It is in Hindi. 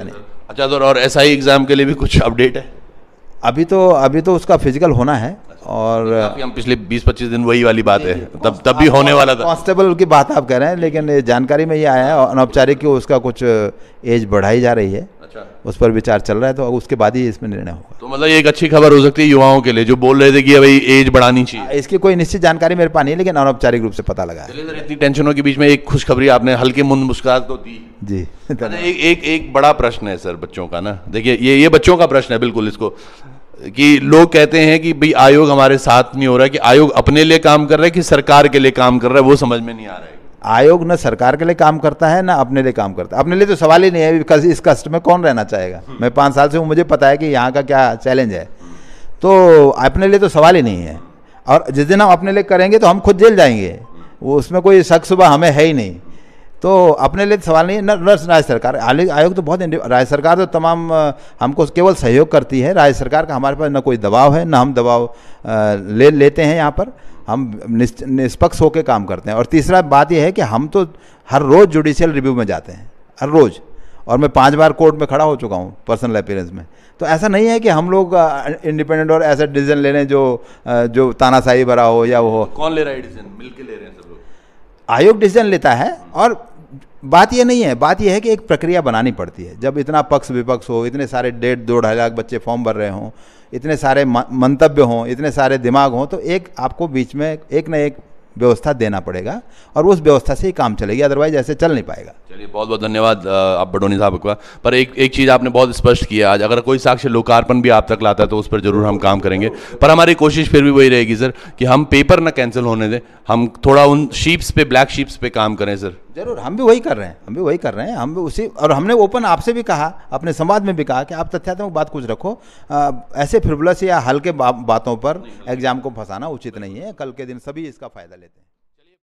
नहीं अच्छा तो और ऐसा ही एग्ज़ाम के लिए भी कुछ अपडेट है अभी तो अभी तो उसका फिजिकल होना है और हम पिछले 20-25 दिन वही वाली बात है तब तब भी होने वाला था कॉन्स्टेबल की बात आप कह रहे हैं लेकिन जानकारी में ये आया है अनौपचारिक उसका कुछ एज बढ़ाई जा रही है अच्छा उस पर विचार चल रहा है तो उसके बाद ही इसमें निर्णय होगा तो मतलब एक अच्छी खबर हो सकती है युवाओं के लिए जो बोल रहे थे कि भाई एज बढ़ानी चाहिए हाँ, इसकी कोई निश्चित जानकारी मेरे पास नहीं लेकिन अनौपचारिक रूप से पता लगा है इतनी टेंशनों के बीच में एक खुशखबरी आपने हल्की मुंद मुस्कुरा तो दी जी मतलब एक एक एक बड़ा प्रश्न है सर बच्चों का ना देखिए ये ये बच्चों का प्रश्न है बिल्कुल इसको कि लोग कहते हैं कि भाई आयोग हमारे साथ नहीं हो रहा है कि आयोग अपने लिए काम कर रहा है कि सरकार के लिए काम कर रहा है वो समझ में नहीं आ रहा है आयोग न सरकार के लिए काम करता है ना अपने लिए काम करता है अपने लिए तो सवाल ही नहीं है बिकॉज इस कष्ट में कौन रहना चाहेगा हम्म। मैं पाँच साल से हूँ मुझे पता है कि यहाँ का क्या चैलेंज है तो अपने लिए तो सवाल ही नहीं है और जिस दिन हम अपने लिए करेंगे तो हम खुद जेल जाएंगे वो उसमें कोई शक सुबह हमें है ही नहीं तो अपने लिए सवाल नहीं है नर्स राज्य सरकार आयोग तो बहुत राज्य सरकार तो तमाम हमको केवल सहयोग करती है राज्य सरकार का हमारे पास न कोई दबाव है न हम दबाव ले लेते हैं यहाँ पर हम निष्पक्ष होकर काम करते हैं और तीसरा बात यह है कि हम तो हर रोज़ जुडिशियल रिव्यू में जाते हैं हर रोज़ और मैं पांच बार कोर्ट में खड़ा हो चुका हूँ पर्सनल अपेयरेंस में तो ऐसा नहीं है कि हम लोग इंडिपेंडेंट और ऐसा डिसीजन ले रहे हैं जो जो तानाशाही भरा हो या वो हो कौन ले रहा है डिसीजन मिल के ले रहे हैं सब लोग आयोग डिसीजन लेता है और बात यह नहीं है बात यह है कि एक प्रक्रिया बनानी पड़ती है जब इतना पक्ष विपक्ष हो इतने सारे डेढ़ दो ढाई लाख बच्चे फॉर्म भर रहे हों इतने सारे मंतव्य हों इतने सारे दिमाग हों तो एक आपको बीच में एक न एक व्यवस्था देना पड़ेगा और उस व्यवस्था से ही काम चलेगी अदरवाइज ऐसे चल नहीं पाएगा चलिए बहुत बहुत धन्यवाद आप बडोनी साहब का पर एक एक चीज़ आपने बहुत स्पष्ट किया आज अगर कोई साक्ष्य लोकार्पण भी आप तक लाता है तो उस पर जरूर हम काम करेंगे पर हमारी कोशिश फिर भी वही रहेगी सर कि हम पेपर ना कैंसिल होने दें हम थोड़ा उन शीप्स पे ब्लैक शीप्स पे काम करें सर जरूर हम भी वही कर रहे हैं हम भी वही कर रहे हैं हम भी उसी और हमने ओपन आपसे भी कहा अपने संवाद में भी कहा कि आप तथ्यात्मक बात कुछ रखो आ, ऐसे फिरबुलस या हल्के बा, बातों पर एग्जाम को फंसाना उचित नहीं है कल के दिन सभी इसका फायदा लेते हैं